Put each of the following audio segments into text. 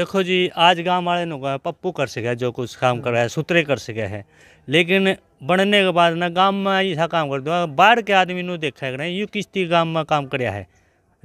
देखो जी आज गांव वाले ने कहा पप्पू कर सके जो कुछ काम कर रहा है सूत्रे कर सके है लेकिन बनने के बाद ना गांव में ऐसा काम कर दो बाहर के आदमी नो देखा है यू किस्ती गांव में काम कराया है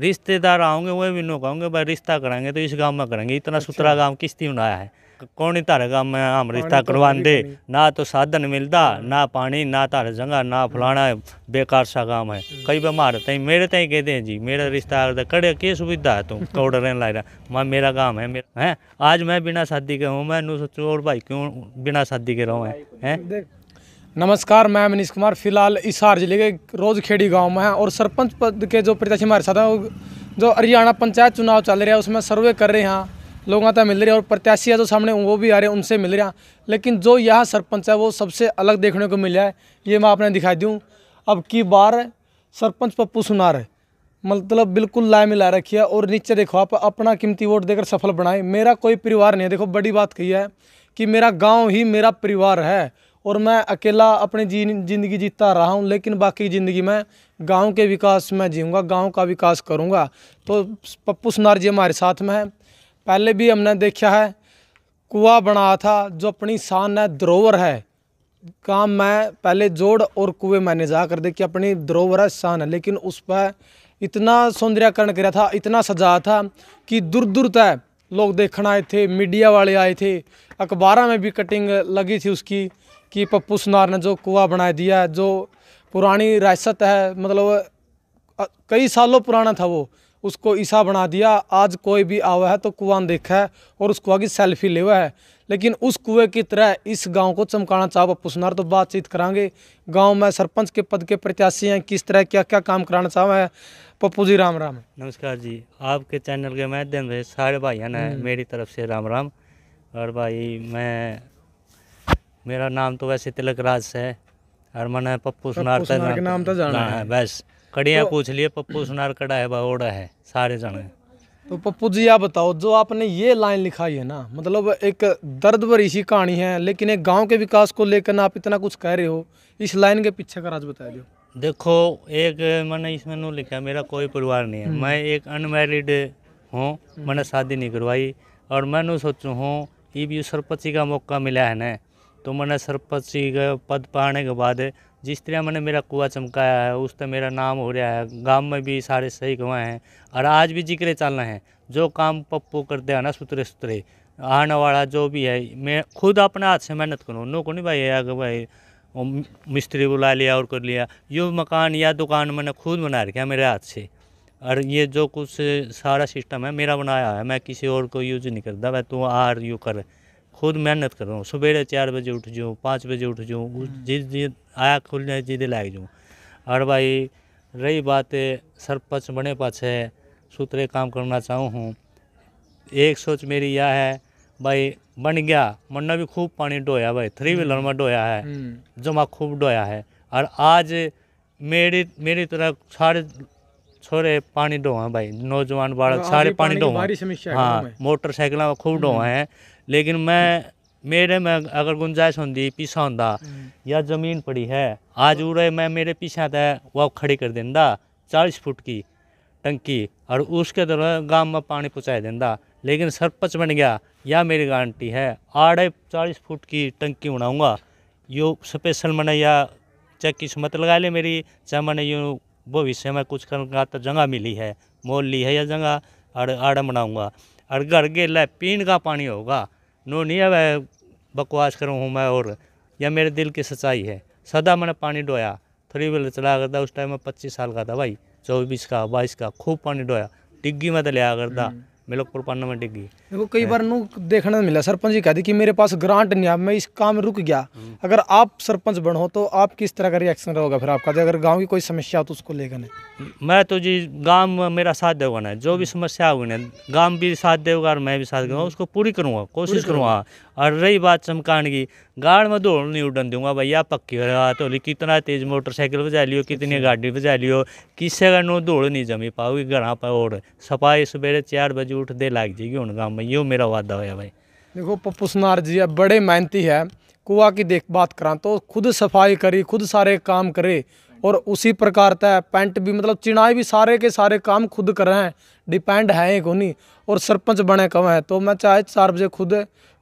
रिश्तेदार आओगे वह भी नो कहोगे भाई रिश्ता कराएंगे तो इस गांव में करेंगे इतना अच्छा। सुथरा गांव किस्ती बनाया है मैं हम रिश्ता करवा दे ना तो साधन मिलता ना पानी ना ਨਾ जंगा ना फलाना बेकार सा काम है कई बीमार तई मेरे तई कहते हैं जी मेरा रिश्ता कड़े की सुविधा है तुम कौड़ रहने लग रहा मैं मेरा काम है मेरा है आज मैं बिना शादी के हूँ मैं सोचूँ और भाई क्यों बिना शादी के रहो है नमस्कार मैं मनीष कुमार फिलहाल इसार जिले के रोजखेड़ी गांव में हैं और सरपंच पद के जो प्रत्याशी हमारे साथ हैं जो हरियाणा पंचायत चुनाव चल रहे हैं उसमें सर्वे कर रहे हैं लोगों तक मिल रही है और प्रत्याशी है जो सामने वो भी आ रहे हैं उनसे मिल हैं लेकिन जो यहाँ सरपंच है वो सबसे अलग देखने को मिला है ये मैं आपने दिखाई दूँ अब की बार सरपंच पप्पू सुनार है मतलब बिल्कुल लाए मिला रखी है और नीचे देखो आप अपना कीमती वोट देकर सफल बनाए मेरा कोई परिवार नहीं है देखो बड़ी बात कही है कि मेरा गांव ही मेरा परिवार है और मैं अकेला अपनी जी जिंदगी जीता रहा हूं लेकिन बाकी ज़िंदगी में गांव के विकास में जीऊँगा गांव का विकास करूंगा तो पप्पू सुनार जी हमारे साथ में है पहले भी हमने देखा है कुआ बनाया था जो अपनी शान है धरोवर है काम मैं पहले जोड़ और कुएं मैंने जा कर देखी अपनी धरोवर है शान है लेकिन उस पर इतना सौंदर्यकरण किया था इतना सजाया था कि दूर दूर तक लोग देखना आए थे मीडिया वाले आए थे अखबारों में भी कटिंग लगी थी उसकी कि पप्पू सुनार ने जो कुआ बना दिया है जो पुरानी रियासत है मतलब कई सालों पुराना था वो उसको ईसा बना दिया आज कोई भी आवा है तो कुआं देखा है और उस कुआ की सेल्फी हुआ है लेकिन उस कुएं की तरह इस गांव को चमकाना चाहो सुनार तो बातचीत करांगे गांव में सरपंच के पद के प्रत्याशी हैं किस तरह क्या क्या काम कराना चाहो है पप्पू जी राम राम नमस्कार जी आपके चैनल के माध्यम से सारे भाइयों ने हम्म। मेरी तरफ से राम राम और भाई मैं मेरा नाम तो वैसे तिलक राज है और मैंने पप्पू सुनार नाम तो हाँ, जाना है बस कड़िया तो, पूछ लिए पप्पू सुनार कड़ा है बावोड़ा है सारे जने तो पप्पू जी आप बताओ जो आपने ये लाइन लिखाई है ना मतलब एक दर्द भरी सी कहानी है लेकिन एक गांव के विकास को लेकर आप इतना कुछ कह रहे हो इस लाइन के पीछे का राज बता दो देखो एक मैंने इसमें नो लिखा मेरा कोई परिवार नहीं है हम्म। मैं एक अनमेरिड हूँ हम्म। मैंने शादी नहीं करवाई और मैं नो सोचू हूँ ये भी सरपंची का मौका मिला है न तो मैंने सरपंची का पद पाने के बाद जिस तरह मैंने मेरा कुआ चमकाया है उस तरह मेरा नाम हो रहा है गांव में भी सारे सही हुए हैं और आज भी जिक्र चलना है जो काम पप्पू करते हैं ना सुतरे सुतरे आने वाला जो भी है मैं खुद अपने हाथ से मेहनत करूँ नो को नहीं भाई आगे भाई मिस्त्री बुला लिया और कर लिया यो मकान या दुकान मैंने खुद बना रखा मेरे हाथ से और ये जो कुछ सारा सिस्टम है मेरा बनाया है मैं किसी और को यूज नहीं करता भाई तू आर यू कर खुद मेहनत कर रहा हूँ सवेरे चार बजे उठ जाऊँ पाँच बजे उठ जाऊँ हम्म। जिस दिन आया खुलने जीदे लाग जाऊँ और भाई रही बात सरपंच बने पाछे सूत्रे काम करना चाहूँ हूँ एक सोच मेरी यह है भाई बन गया मन्ना भी खूब पानी डोया भाई थ्री हम्म। व्हीलर में डोया है हम्म। जमा खूब डोया है और आज मेरी मेरी तरह सारे छोरे पानी डो हैं भाई नौजवान बालक सारे पानी डो हाँ मोटरसाइकिल खूब डो हम्म। हैं लेकिन मैं मेरे में अगर गुंजाइश होंगी पीछा होता हम्म। या जमीन पड़ी है आज उड़े मैं मेरे पीछे तो वह खड़ी कर देता चालीस फुट की टंकी और उसके दौरान गांव में पानी पहुँचा देता लेकिन सरपंच बन गया यह मेरी गारंटी है आढ़े चालीस फुट की टंकी बनाऊँगा यो स्पेशल मैंने या चाहे किस्मत लगा ले मेरी चाहे मैंने यूँ भविष्य में कुछ कर तो जगह मिली है मोल ली है या जगह और आड़े बनाऊँगा और घर गेला पीन का पानी होगा नो नहीं है बकवास करूँ हूँ मैं और यह मेरे दिल की सच्चाई है सदा मैंने पानी डोया थ्री व्हीलर चला करता उस टाइम में पच्चीस साल का था भाई चौबीस का बाईस का खूब पानी डोया डिग्गी में तो लिया करता हम्म। मिलकपुर पाना में डिगी देखो कई बार नू देखने मिला सरपंच जी कह दी कि मेरे पास ग्रांट नहीं है मैं इस काम रुक गया अगर आप सरपंच बनो तो आप किस तरह का रिएक्शन रहोगा फिर आपका अगर गांव की कोई समस्या हो तो उसको लेकर मैं तो जी गांव मेरा साथ देगा ना जो भी समस्या होगी ना गाँव भी साथ देगा और मैं भी साथ देगा उसको पूरी करूँगा कोशिश करूँगा और रही बात चमकान की गाड़ में दौड़ नहीं उड़न दूंगा भैया पक्की रात होली कितना तेज मोटरसाइकिल बजा लियो कितनी अच्छा। गाड़ी बजा लियो किसी का नो दौड़ नहीं जमी पाओगी घर पर और सफाई सवेरे चार बजे ਝੂਠ लाग जाएगी ਜੇਗੀ ਹੁਣ ਕੰਮ यो मेरा वादा होया भाई देखो पप्पू सुनार जी है बड़े मेहनती है कुआ की देख बात करा तो खुद सफाई करी खुद सारे काम करे और उसी प्रकार तय पेंट भी मतलब चिनाई भी सारे के सारे काम खुद कर रहे हैं डिपेंड है को नहीं और सरपंच बने कम है तो मैं चाहे चार बजे खुद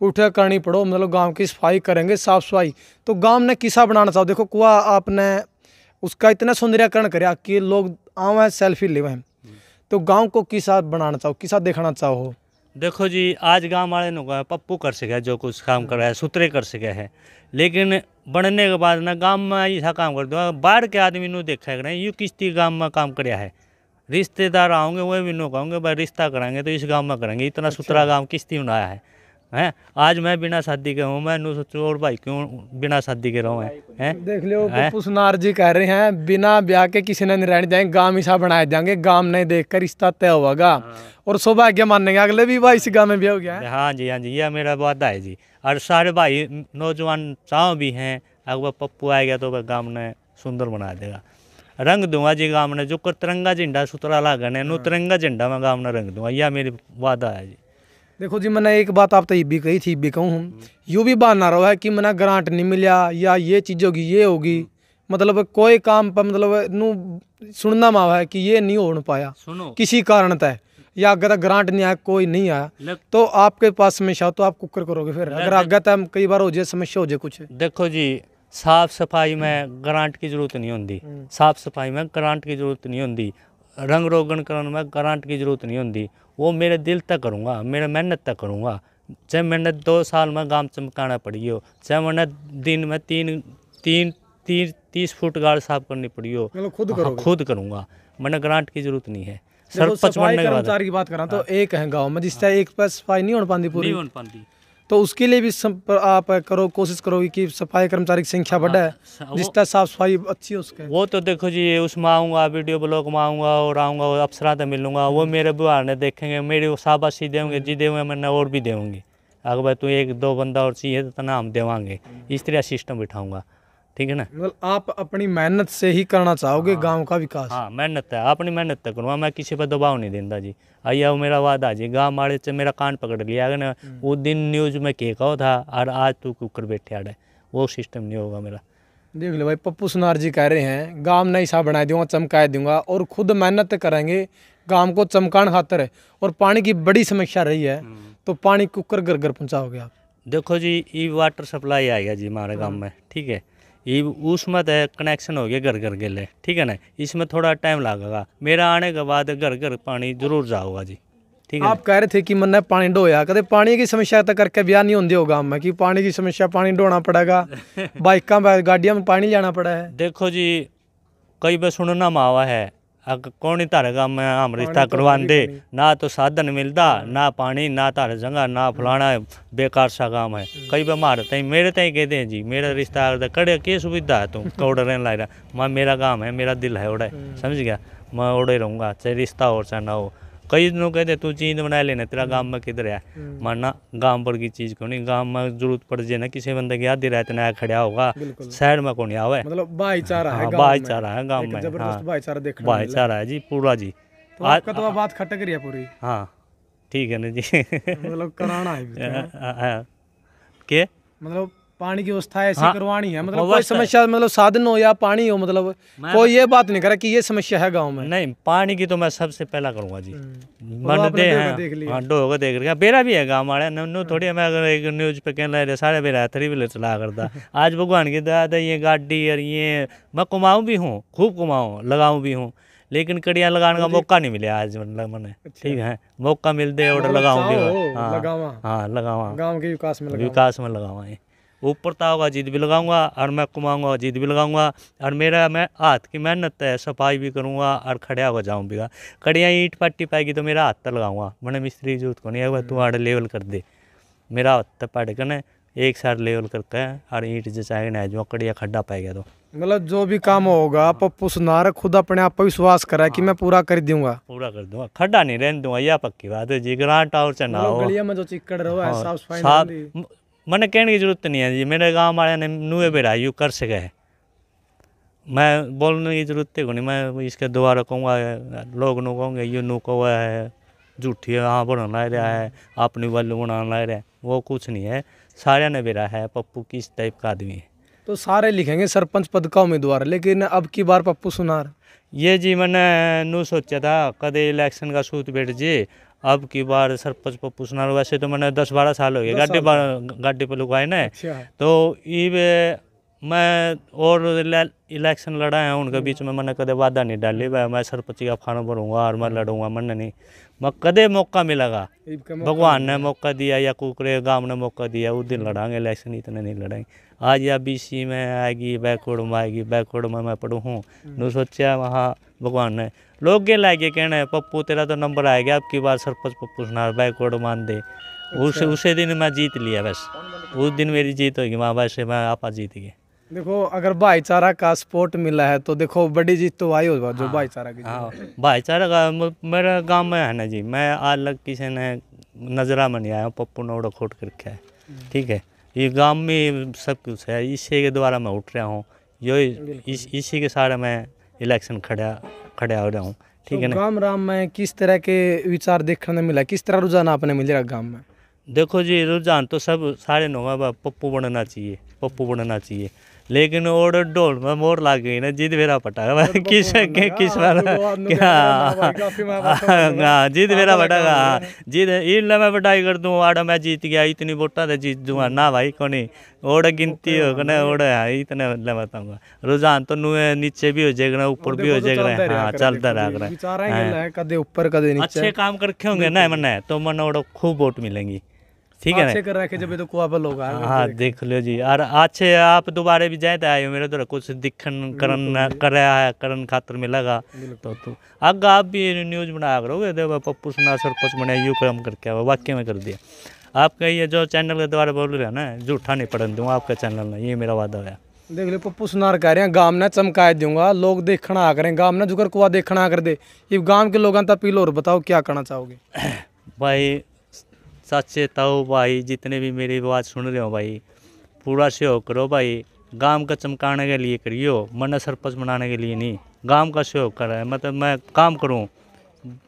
उठे करनी पड़ो मतलब गांव की सफाई करेंगे साफ सफाई तो गांव ने किसा बनाना चाहो देखो कुआ आपने उसका इतना सौंदर्यकरण कराया कि लोग आवें सेल्फी लेवें तो गांव को किसा बनाना चाहो किसा देखना चाहो देखो जी आज गांव वाले ने कहा पप्पू कर सके जो कुछ काम कर रहा है सूत्रे कर सके है लेकिन बनने के बाद ना गांव में ऐसा काम कर दो बाहर के आदमी नो देखा करें यू किस्ती गांव में काम कराया है रिश्तेदार आओगे वह भी नो कहोगे भाई रिश्ता कराएंगे तो इस गांव में करेंगे इतना अच्छा। सुथरा गांव किस्ती बनाया है हैं आज मैं बिना शादी के हूँ मैं और भाई क्यों बिना शादी के रहा हूँ देख लो पुसनार जी कह रहे हैं बिना ब्याह के किसी ने नहीं रहने जाएंगे गांव हिसाब बनाए जाएंगे गांव नहीं देख कर रिश्ता तय होगा हाँ। और सौभाग्य मानेंगे अगले भी भाई इसी गाँव में ब्याह हो गया हाँ जी हाँ जी यह मेरा वादा है जी और सारे भाई नौजवान चाँव भी हैं अगर पप्पू आएगा तो वह गाँव ने सुंदर बना देगा रंग दूंगा जी गाँव ने जो कर तिरंगा झंडा सुतरा लागन है हाँ। नो तिरंगा झंडा मैं गाँव ने रंग दूंगा यह मेरी वादा है जी देखो जी मैंने एक बात आप तो ये भी कही थी भी कहूँ हम यूँ भी बहाना रहो है कि मैंने ग्रांट नहीं मिला या ये चीज़ होगी ये होगी हम्म। मतलब कोई काम पर मतलब नू सुनना मावा है कि ये नहीं हो पाया किसी कारण तय या अगर ग्रांट नहीं आया कोई नहीं आया तो आपके पास समस्या हो तो आप कुकर करोगे फिर अगर अगर टाइम कई बार हो जाए समस्या हो जाए कुछ देखो जी साफ सफाई में ग्रांट की जरूरत नहीं होती हम्म। साफ सफाई में ग्रांट की जरूरत नहीं होती रंग रोगन करने में ग्रांट की ज़रूरत नहीं होती वो मेरे दिल तक करूँगा मेरे मेहनत तक करूँगा चाहे मैंने दो साल में गांव चमकाना पड़ी हो चाहे मैंने दिन में तीन तीन तीन तीस फुट गाड़ साफ करनी पड़ी हो खुद हाँ, खुद करूँगा मैंने ग्रांट की जरूरत नहीं है सरपंच बनने के बाद की बात करा तो एक है गाँव में जिससे एक पर सफाई नहीं हो पाती पूरी नहीं हो पाती तो उसके लिए भी आप करो कोशिश करो कि सफाई कर्मचारी की संख्या बढ़े तरह साफ सफाई अच्छी हो उसके वो तो देखो जी उसमें आऊँगा वीडियो ब्लॉग में आऊँगा और आऊँगा अफसरा से मिलूंगा वो हम्म। मेरे बुहार ने देखेंगे मेरी वो शाबाशी देंगे हम्म। जी देंगे मैंने और भी देंगे अगर भाई तू एक दो बंदा और चाहिए तो, तो नाम हम देवांगे हम्म। इस तरह सिस्टम बिठाऊँगा ठीक है ना मतलब आप अपनी मेहनत से ही करना चाहोगे हाँ। गांव का विकास हाँ मेहनत है अपनी मेहनत तक तो करूँगा हाँ, मैं किसी पर दबाव नहीं देता जी आइया वो मेरा वादा जी गांव वाले से मेरा कान पकड़ लिया अगर ना हम्म। वो दिन न्यूज में के कहो था और आज तू कुकर बैठे आड़े वो सिस्टम नहीं होगा मेरा देख लो भाई पप्पू सुनार जी कह रहे हैं गांव नई सा बनाए दूंगा चमकाए दूंगा और खुद मेहनत करेंगे गांव को चमकान खातर है और पानी की बड़ी समस्या रही है हम्म। तो पानी कुकर घर घर पहुँचाओगे आप देखो जी ई वाटर सप्लाई आएगा जी हमारे हाँ। गाँव में ठीक है ये उसमें तो कनेक्शन हो गया घर घर के लिए ठीक है ना इसमें थोड़ा टाइम लगेगा मेरा आने के बाद घर घर पानी जरूर जाऊगा जी ठीक है आप कह रहे थे कि मैंने पानी ढोया कदे पानी की समस्या तो करके ब्याह नहीं होंगे होगा मैं कि पानी की समस्या पानी ढोना पड़ेगा बाइक गाड़िया में पानी लेना पड़ा है देखो जी कई बार सुनना मावा है ਅੱਗ ਕੋਣੀ ਧਰੇਗਾ ਮੈਂ ਹਮ ਰਿਸ਼ਤਾ ਕਰਵਾਉਂਦੇ ਨਾ ਤਾਂ ਸਾਧਨ ਮਿਲਦਾ ਨਾ ਪਾਣੀ ਨਾ ਧਰ ਜੰਗਾ ਨਾ ਫਲਾਣਾ ਬੇਕਾਰ ਸਾ ਕੰਮ ਹੈ ਕਈ ਬਿਮਾਰ ਤਈ ਮੇਰੇ ਤਈ ਕਹਦੇ ਹੈ ਜੀ ਮੇਰਾ ਰਿਸ਼ਤਾ ਦਾ ਕੜੇ ਕੀ ਸੁਵਿਧਾ ਹੈ ਤੂੰ ਕੌੜ ਰਹਿਣ ਲਾਇਰਾ ਮੈਂ ਮੇਰਾ ਕੰਮ ਹੈ ਮੇਰਾ ਦਿਲ ਹੈ ओड़ा समझ गया मैं ओड़े रहूँगा चाहे रिश्ता और चाहे ना हो कई दिनों कहते तू चीज बना लेना तेरा गांव में किधर है मानना हम्म। गांव पर की चीज को नहीं गांव में जरूरत पड़ जाए ना किसी बंदे की आधी रात नया खड़ा होगा शहर में कौन आवे मतलब भाईचारा है हाँ, भाईचारा है गाँव में हाँ। भाईचारा है जी पूरा जी तो, तो बात खटक रही है पूरी हाँ ठीक है ना जी मतलब कराना है हाँ, के मतलब पानी की व्यवस्था ऐसी हाँ, करवानी है मतलब कोई समस्या मतलब साधन हो या पानी हो मतलब कोई ये बात नहीं करा कि ये समस्या है गांव में नहीं पानी की तो मैं सबसे पहला करूंगा जी बनते हैं डोगा देख लिया बेरा भी है गाँव वाले नन्नो हम्म। थोड़ी मैं अगर एक न्यूज पे कहना है सारे बेरा थ्री व्हीलर चला करता आज भगवान की दया था ये गाड़ी और ये मैं कुमाऊँ भी हूँ खूब कुमाऊँ लगाऊँ भी हूँ लेकिन कड़िया लगाने का मौका नहीं मिला आज मतलब मैंने अच्छा। ठीक है मौका मिलते और लगाऊंगी हाँ मतलब हाँ लगावा हाँ, गांव के विकास में विकास में लगावा ऊपर होगा जिद भी लगाऊंगा और मैं कमाऊंगा जिद भी लगाऊंगा और मेरा मैं हाथ की मेहनत है सफाई भी करूंगा और खड़ा हो जाऊँ भी खड़िया ईट पट्टी पाएगी तो मेरा हाथ तो लगाऊंगा मैंने मिस्त्री जरूरत को नहीं है तू आड़ लेवल कर दे मेरा हाथ तो पट कने एक साथ लेवल करते हैं और ईट जचाए ना जो कड़िया खड्डा पाए गया तो मतलब जो भी काम होगा आप पुसनार खुद अपने आप पर विश्वास करा कि हाँ। मैं पूरा कर दूंगा पूरा कर दूंगा खड्डा नहीं रहने दूंगा यह पक्की बात है जी ग्रांट और चना मतलब हो गलिया में जो चिक्कड़ रहो हाँ, साफ सफाई मैंने कहने की ज़रूरत नहीं है जी मेरे गांव वाले ने नूए यू कर सके है मैं बोलने की ज़रूरत को नहीं मैं इसके दोबारा कहूँगा लोग नू कहूँगे यू नू कौ है झूठी हाँ ला रहा है अपनी वालू बना ला रहा है वो कुछ नहीं है सारे ने बेरा है पप्पू किस टाइप का आदमी है तो सारे लिखेंगे सरपंच पद का उम्मीदवार लेकिन अब की बार पप्पू सुनार ये जी मैंने नू सोचा था कदे इलेक्शन का सूत बैठ जी अब की बार सरपंच को पूछना वैसे तो मैंने दस बारह साल हो गए गाड़ी पर गाड़ी पर लुकवाए ना अच्छा। तो ये मैं और इलेक्शन लड़ा है उनके हम्म। बीच में मैंने कदे वादा नहीं डाली भाई हम्म। मैं सरपंच का फार्म भरूंगा और मैं लड़ूंगा मैंने नहीं मैं कदे मौका मिलेगा भगवान ने मौका दिया या कुकरे गांव ने मौका दिया उस दिन हम्म। लड़ांगे इलेक्शन इतने नहीं लड़ेंगे आज या सी में आएगी बैकवर्ड में आएगी बैकवर्ड में मैं पढ़ू हूँ सोचा वहाँ भगवान ने लोग गे लागे कहने पप्पू तेरा तो नंबर आ गया अब की बार सरपंच पप्पू सुनार भाई कोड मान दे अच्छा। उस उसी दिन मैं जीत लिया बस उस दिन मेरी जीत होगी माँ भाई से मैं आपा जीत गए देखो अगर भाईचारा का सपोर्ट मिला है तो देखो बड़ी जीत तो आई होगा जो हाँ, भाईचारा की हाँ भाईचारा का मेरा गांव में है ना जी मैं आज लग किसी ने नजरा में नहीं आया पप्पू ने उड़ा खोट करके है हम्म। ठीक है ये गांव में सब कुछ है इसी के द्वारा मैं उठ रहा हूँ यो इस इसी के सारे मैं इलेक्शन खड़ा खड़े हो रहा हूँ तो ठीक है ना गांव राम में किस तरह के विचार देखने मिला किस तरह रुझान आपने मिल रहा गाँव में देखो जी रुझान तो सब सारे नोवा पप्पू बनना चाहिए पप्पू बनना चाहिए लेकिन ओड डोल में मोर लाग गई ना जीत बेरा पटागा तो किस तो किस हाँ जीत बेरा पटागा जीत इन मैं पटाई कर दूँ आड़ा मैं जीत गया इतनी वोटा तो जीत दूंगा ना भाई कोनी ओड गिनती हो कने ओड है इतने मतलब बताऊंगा रुझान तो नुए नीचे भी हो जाएगा ऊपर भी हो तो जाएगा हाँ चलता रहा हाँ। कदे ऊपर कदे नीचे अच्छे काम करके होंगे ना मैंने तो मन ओड खूब वोट मिलेंगी ठीक है कर रखे जब तो कुआबल होगा हाँ देख लो जी और अच्छे आप दोबारा भी जाए तो आयो मेरे तो कुछ दिखन करन कर रहा है करन खातर में लगा तो तू अग आप भी न्यूज बना करोगे देखो पप्पू सुना सरपंच बने यू काम करके वाक्य में कर दिया आपका ये जो चैनल के द्वारा बोल रहे हैं ना झूठा नहीं पढ़न दूंगा आपका चैनल में ये मेरा वादा हुआ देख लो पप्पू सुनार कह रहे हैं गांव ना चमका दूंगा लोग देखना आ करें गांव ना जुकर कुआ देखना आ कर दे ये गांव के लोग अपील और बताओ क्या करना चाहोगे भाई सच्चे ताओ भाई जितने भी मेरी आवाज़ सुन रहे हो भाई पूरा सहयोग करो भाई गांव का चमकाने के लिए करियो मना सरपंच बनाने के लिए नहीं गांव का सहयोग कर रहा है मतलब मैं काम करूँ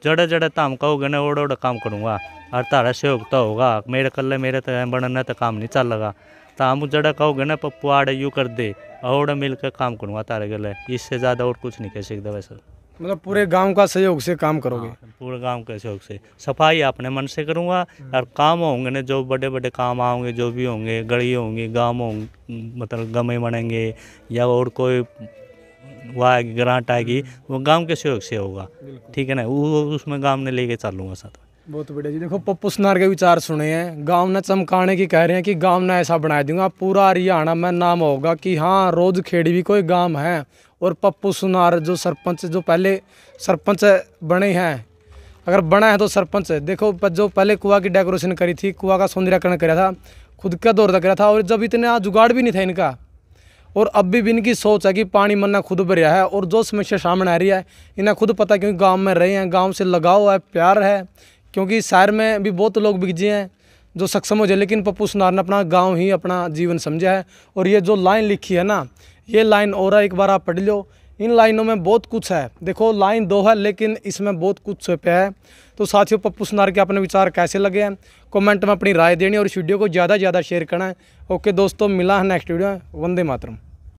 जड़े जड़े ताम कहोगे ना ओडे ओढ़ काम करूँगा और तारा सहयोग तो होगा मेरे कल मेरे तो बनने तो काम नहीं चल लगा तो हम जड़ा कहोगे ना पप्पू आड़े यू कर दे और मिलकर काम करूँगा तारे गले इससे ज़्यादा और कुछ नहीं कह सकते वैसे मतलब पूरे गांव का सहयोग से काम करोगे हाँ, पूरे गांव के सहयोग से सफाई अपने मन से करूंगा और काम होंगे ना जो बड़े बड़े काम आओगे जो भी होंगे गड़ी होंगे गांव होंगे मतलब गमे बनेंगे या और कोई वाह ग्रांट आएगी वो गांव के सहयोग से होगा ठीक है ना वो उसमें गांव ने लेके चलूंगा साथ बहुत बढ़िया जी देखो पप्पू सुनार के विचार सुने हैं गांव ने चमकाने की कह रहे हैं कि गांव ने ऐसा बना दूंगा हाँ, पूरा हरियाणा में नाम होगा कि हाँ रोज खेड़ी भी कोई गांव है और पप्पू सुनार जो सरपंच जो पहले सरपंच बने हैं अगर बना है तो सरपंच देखो जो पहले कुआ की डेकोरेशन करी थी कुआ का सौंदर्यकरण करा था खुद का दौर करा था और जब इतना जुगाड़ भी नहीं था इनका और अब भी इनकी सोच है कि पानी मरना खुद भरिया है और जो समस्या सामने आ रही है इन्हें खुद पता क्योंकि गांव में रहे हैं गांव से लगाव है प्यार है क्योंकि शहर में भी बहुत लोग बिगजे हैं जो सक्षम हो जाए लेकिन पप्पू सुनार ने अपना गांव ही अपना जीवन समझा है और ये जो लाइन लिखी है ना ये लाइन और एक बार आप पढ़ लो इन लाइनों में बहुत कुछ है देखो लाइन दो है लेकिन इसमें बहुत कुछ छुपे है तो साथियों पप्पू सुनार के अपने विचार कैसे लगे हैं कमेंट में अपनी राय देनी और इस वीडियो को ज़्यादा से ज़्यादा शेयर करना है ओके दोस्तों मिला है नेक्स्ट वीडियो में वंदे मातरम